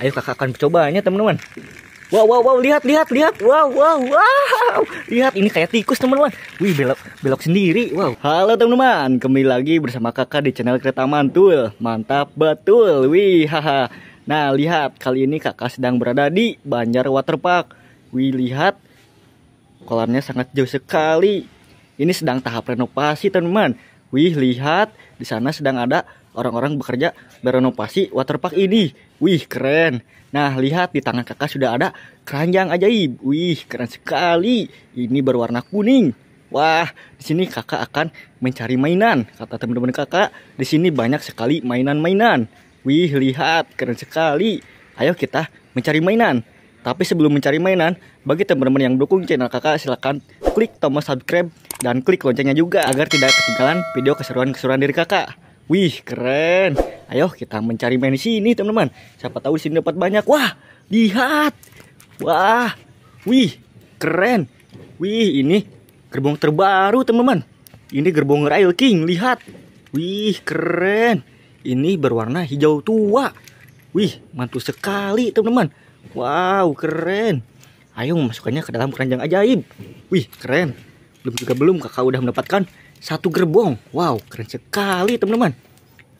Ayo kakak akan mencobanya teman-teman. Wow, wow, wow, lihat, lihat, lihat, wow, wow, wow, lihat ini kayak tikus teman-teman. Wih, belok, belok sendiri, wow. Halo teman-teman, kembali lagi bersama kakak di channel Kereta Mantul, mantap betul, wih, haha. Nah, lihat, kali ini kakak sedang berada di Banjar Waterpark. Wih, lihat, kolamnya sangat jauh sekali. Ini sedang tahap renovasi teman-teman. Wih, lihat, di sana sedang ada orang-orang bekerja berenovasi waterpark ini. Wih, keren. Nah, lihat di tangan kakak sudah ada keranjang ajaib. Wih, keren sekali. Ini berwarna kuning. Wah, di sini kakak akan mencari mainan. Kata teman-teman kakak, di sini banyak sekali mainan-mainan. Wih, lihat, keren sekali. Ayo kita mencari mainan. Tapi sebelum mencari mainan, bagi teman-teman yang dukung channel kakak silahkan klik tombol subscribe dan klik loncengnya juga agar tidak ketinggalan video keseruan-keseruan dari kakak. Wih, keren. Ayo kita mencari main di sini, teman-teman. Siapa tahu di sini dapat banyak. Wah, lihat. Wah. Wih, keren. Wih, ini gerbong terbaru, teman-teman. Ini gerbong Rail King, lihat. Wih, keren. Ini berwarna hijau tua. Wih, mantul sekali, teman-teman. Wow, keren. Ayo memasukkannya ke dalam keranjang ajaib. Wih, keren. Belum juga belum kakak udah mendapatkan satu gerbong. Wow, keren sekali teman-teman.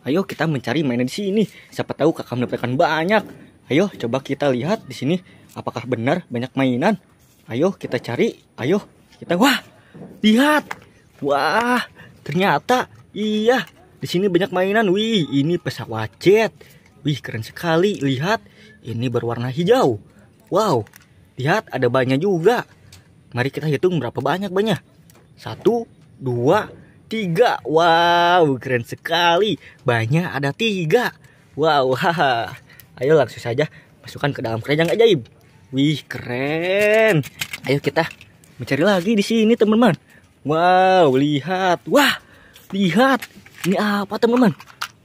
Ayo kita mencari mainan di sini. Siapa tahu kakak mendapatkan banyak. Ayo coba kita lihat di sini apakah benar banyak mainan. Ayo kita cari. Ayo kita wah lihat. Wah ternyata iya di sini banyak mainan. Wih ini pesawat jet. Wih keren sekali. Lihat ini berwarna hijau. Wow lihat ada banyak juga. Mari kita hitung berapa banyak banyak. Satu, dua, tiga. Wow, keren sekali. Banyak ada tiga. Wow, haha. Ayo langsung saja masukkan ke dalam keranjang ajaib. Wih, keren. Ayo kita mencari lagi di sini, teman-teman. Wow, lihat. Wah, lihat. Ini apa, teman-teman?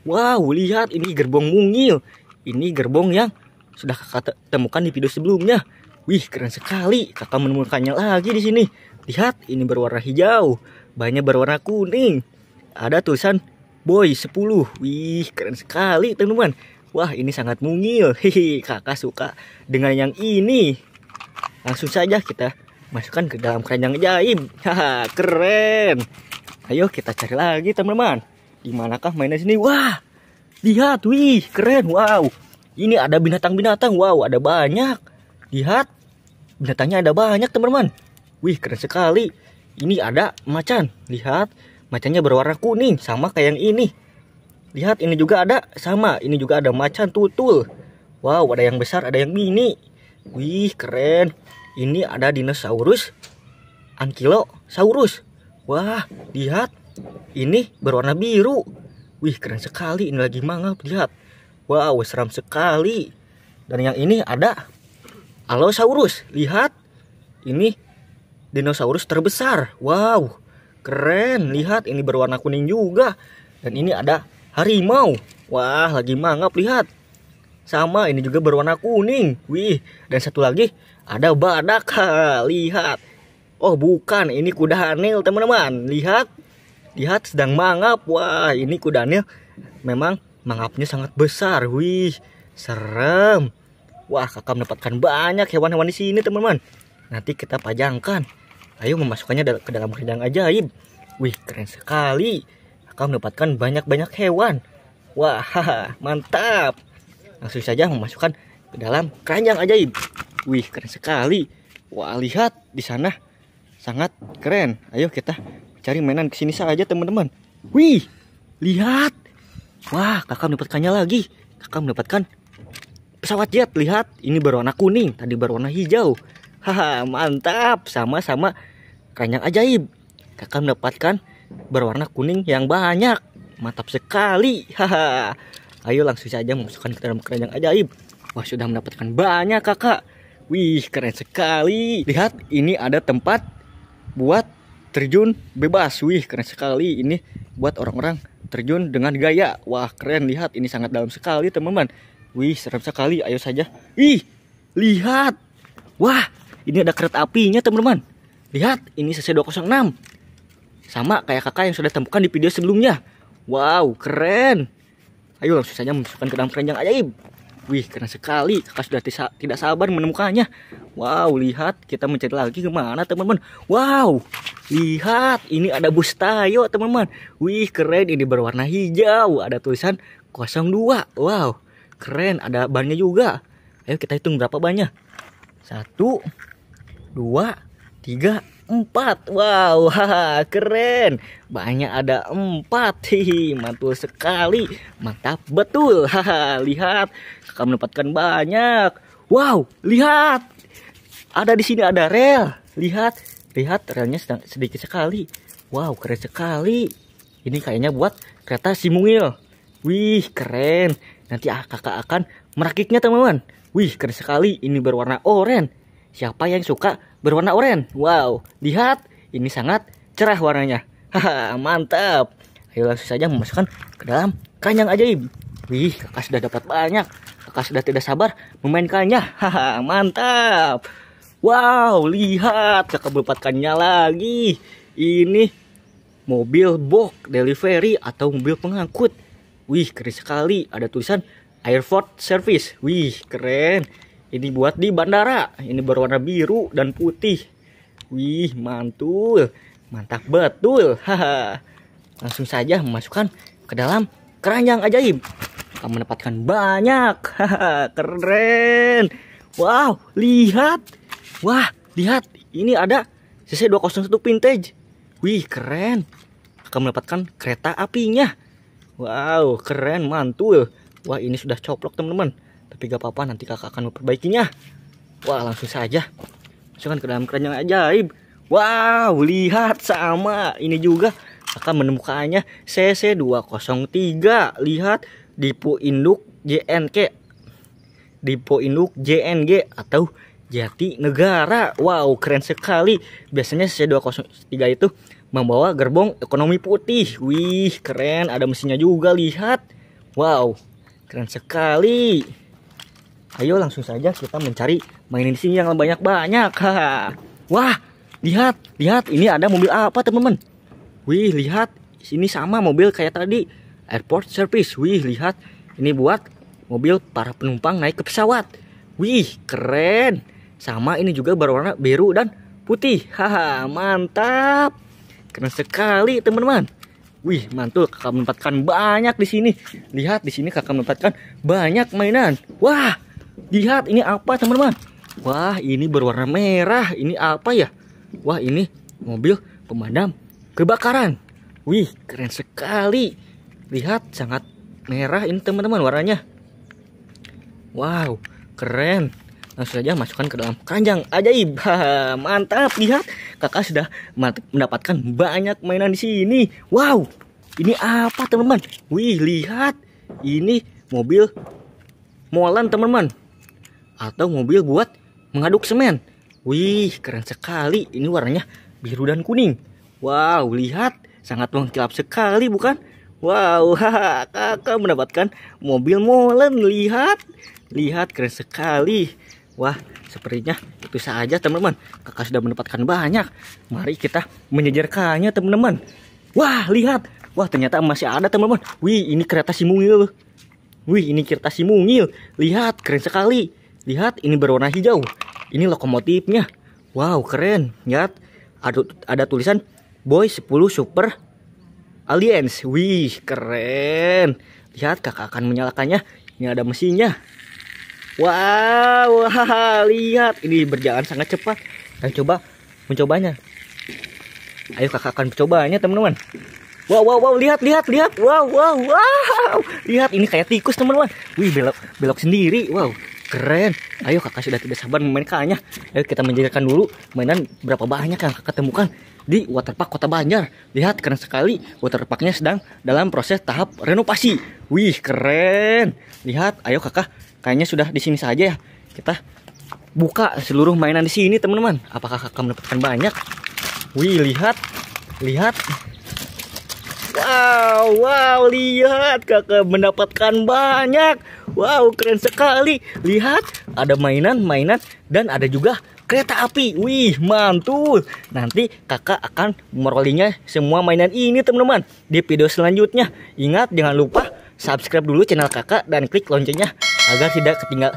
Wow, lihat ini gerbong mungil. Ini gerbong yang sudah kakak temukan di video sebelumnya. Wih, keren sekali. Kakak menemukannya lagi di sini. Lihat, ini berwarna hijau. Bannya berwarna kuning. Ada tulisan Boy 10. Wih, keren sekali, teman-teman. Wah, ini sangat mungil. Hihi, kakak suka dengan yang ini. Langsung saja kita masukkan ke dalam keranjang ajaib. Haha, keren. Ayo kita cari lagi, teman-teman. Di manakah mainnya sini? Wah, lihat, wih, keren. Wow. Ini ada binatang-binatang. Wow, ada banyak. Lihat. Binatangnya ada banyak, teman-teman. Wih, keren sekali ini ada macan lihat macannya berwarna kuning sama kayak yang ini lihat ini juga ada sama ini juga ada macan tutul wow ada yang besar ada yang mini wih keren ini ada dinosaurus ankylosaurus wah lihat ini berwarna biru wih keren sekali ini lagi mangap lihat wow seram sekali dan yang ini ada allosaurus lihat ini dinosaurus terbesar. Wow, keren. Lihat ini berwarna kuning juga. Dan ini ada harimau. Wah, lagi mangap lihat. Sama ini juga berwarna kuning. Wih, dan satu lagi ada badak. Ha, lihat. Oh, bukan, ini kuda hanil, teman-teman. Lihat. Lihat sedang mangap. Wah, ini kuda hanil memang mangapnya sangat besar. Wih, serem. Wah, kakak mendapatkan banyak hewan-hewan di sini, teman-teman. Nanti kita pajangkan. Ayo memasukkannya ke dalam kandang ajaib. Wih, keren sekali. Akan mendapatkan banyak-banyak hewan. Wah, mantap. Langsung saja memasukkan ke dalam keranjang ajaib. Wih, keren sekali. Wah, lihat di sana sangat keren. Ayo kita cari mainan ke sini saja, teman-teman. Wih, lihat. Wah, kakak mendapatkannya lagi. Kakak mendapatkan pesawat jet. Lihat, ini berwarna kuning, tadi berwarna hijau. Haha, mantap. Sama-sama keranjang ajaib. Kakak mendapatkan berwarna kuning yang banyak. Mantap sekali. Haha. Ayo langsung saja memasukkan ke dalam keranjang ajaib. Wah, sudah mendapatkan banyak, Kakak. Wih, keren sekali. Lihat, ini ada tempat buat terjun bebas. Wih, keren sekali. Ini buat orang-orang terjun dengan gaya. Wah, keren. Lihat, ini sangat dalam sekali, teman-teman. Wih, serem sekali. Ayo saja. Wih, lihat. Wah, ini ada kereta apinya teman-teman. Lihat, ini CC206. Sama kayak kakak yang sudah temukan di video sebelumnya. Wow, keren. Ayo langsung saja masukkan ke dalam keranjang ajaib. Wih, keren sekali. Kakak sudah tidak sabar menemukannya. Wow, lihat. Kita mencari lagi kemana, teman-teman. Wow, lihat. Ini ada bus tayo, teman-teman. Wih, keren. Ini berwarna hijau. Ada tulisan 02. Wow, keren. Ada bannya juga. Ayo kita hitung berapa bannya. Satu, dua, tiga, empat. Wow, haha, keren. Banyak ada empat. Hihi, mantul sekali. Mantap betul. Haha, lihat. Kakak mendapatkan banyak. Wow, lihat. Ada di sini ada rel. Lihat, lihat relnya sedang, sedikit sekali. Wow, keren sekali. Ini kayaknya buat kereta si mungil. Wih, keren. Nanti ah, kakak akan merakitnya, teman-teman. Wih, keren sekali. Ini berwarna oranye. Siapa yang suka berwarna oranye? Wow, lihat, ini sangat cerah warnanya. Haha, mantap. Ayo langsung saja memasukkan ke dalam kanyang ajaib. Wih, kakak sudah dapat banyak. Kakak sudah tidak sabar memainkannya. Haha, mantap. Wow, lihat kakak mendapatkannya lagi. Ini mobil box delivery atau mobil pengangkut. Wih, keren sekali. Ada tulisan Airport Service. Wih, keren. Ini buat di bandara. Ini berwarna biru dan putih. Wih, mantul. Mantap betul. Haha. Langsung saja memasukkan ke dalam keranjang ajaib. Kamu mendapatkan banyak. Haha, keren. Wow, lihat. Wah, lihat. Ini ada CC 201 vintage. Wih, keren. Akan mendapatkan kereta apinya. Wow, keren, mantul. Wah, ini sudah coplok, teman-teman tapi gak apa-apa nanti kakak akan memperbaikinya wah langsung saja masukkan ke dalam keranjang ajaib wow lihat sama ini juga akan menemukannya CC203 lihat dipo induk JNK dipo induk JNG atau Jati Negara wow keren sekali biasanya CC203 itu membawa gerbong ekonomi putih wih keren ada mesinnya juga lihat wow keren sekali Ayo langsung saja kita mencari mainan di sini yang banyak-banyak. Wah, lihat, lihat ini ada mobil apa teman-teman? Wih, lihat sini sama mobil kayak tadi airport service. Wih, lihat ini buat mobil para penumpang naik ke pesawat. Wih, keren. Sama ini juga berwarna biru dan putih. Haha, mantap. Keren sekali, teman-teman. Wih, mantul. Kakak menempatkan banyak di sini. Lihat di sini kakak menempatkan banyak mainan. Wah, Lihat ini apa teman-teman? Wah, ini berwarna merah. Ini apa ya? Wah, ini mobil pemadam kebakaran. Wih, keren sekali. Lihat sangat merah ini teman-teman warnanya. Wow, keren. Langsung saja masukkan ke dalam keranjang ajaib. Mantap, lihat. Kakak sudah mendapatkan banyak mainan di sini. Wow. Ini apa, teman-teman? Wih, lihat. Ini mobil molan, teman-teman atau mobil buat mengaduk semen. Wih, keren sekali. Ini warnanya biru dan kuning. Wow, lihat. Sangat mengkilap sekali, bukan? Wow, kakak mendapatkan mobil molen. Lihat. Lihat, keren sekali. Wah, sepertinya itu saja, teman-teman. Kakak sudah mendapatkan banyak. Mari kita menyejarkannya teman-teman. Wah, lihat. Wah, ternyata masih ada, teman-teman. Wih, ini kereta si mungil. Wih, ini kereta si mungil. Lihat, keren sekali. Lihat, ini berwarna hijau. Ini lokomotifnya. Wow, keren. Lihat, ada, ada tulisan Boy 10 Super Aliens. Wih, keren. Lihat, kakak akan menyalakannya. Ini ada mesinnya. Wow, wow lihat. Ini berjalan sangat cepat. Dan coba mencobanya. Ayo kakak akan mencobanya, teman-teman. Wow, wow, wow, lihat, lihat, lihat. Wow, wow, wow. Lihat, ini kayak tikus, teman-teman. Wih, belok, belok sendiri. Wow, keren ayo kakak sudah tidak sabar memainkannya ayo kita menjelaskan dulu mainan berapa banyak yang kakak temukan di waterpark kota Banjar lihat keren sekali waterparknya sedang dalam proses tahap renovasi wih keren lihat ayo kakak kayaknya sudah di sini saja ya kita buka seluruh mainan di sini teman-teman apakah kakak mendapatkan banyak wih lihat lihat Wow, wow, lihat kakak mendapatkan banyak. Wow, keren sekali. Lihat, ada mainan-mainan dan ada juga kereta api. Wih, mantul. Nanti kakak akan merollingnya semua mainan ini, teman-teman. Di video selanjutnya. Ingat, jangan lupa subscribe dulu channel kakak dan klik loncengnya agar tidak ketinggalan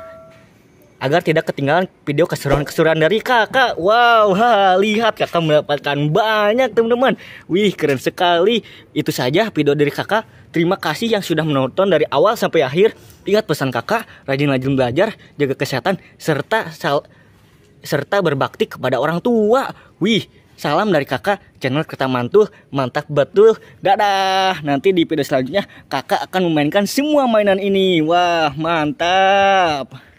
agar tidak ketinggalan video keseruan-keseruan dari kakak. Wow, ha, lihat kakak mendapatkan banyak teman-teman. Wih, keren sekali. Itu saja video dari kakak. Terima kasih yang sudah menonton dari awal sampai akhir. Ingat pesan kakak, rajin-rajin belajar, jaga kesehatan, serta sal serta berbakti kepada orang tua. Wih, salam dari kakak channel kita Mantul, mantap betul. Dadah. Nanti di video selanjutnya kakak akan memainkan semua mainan ini. Wah, mantap.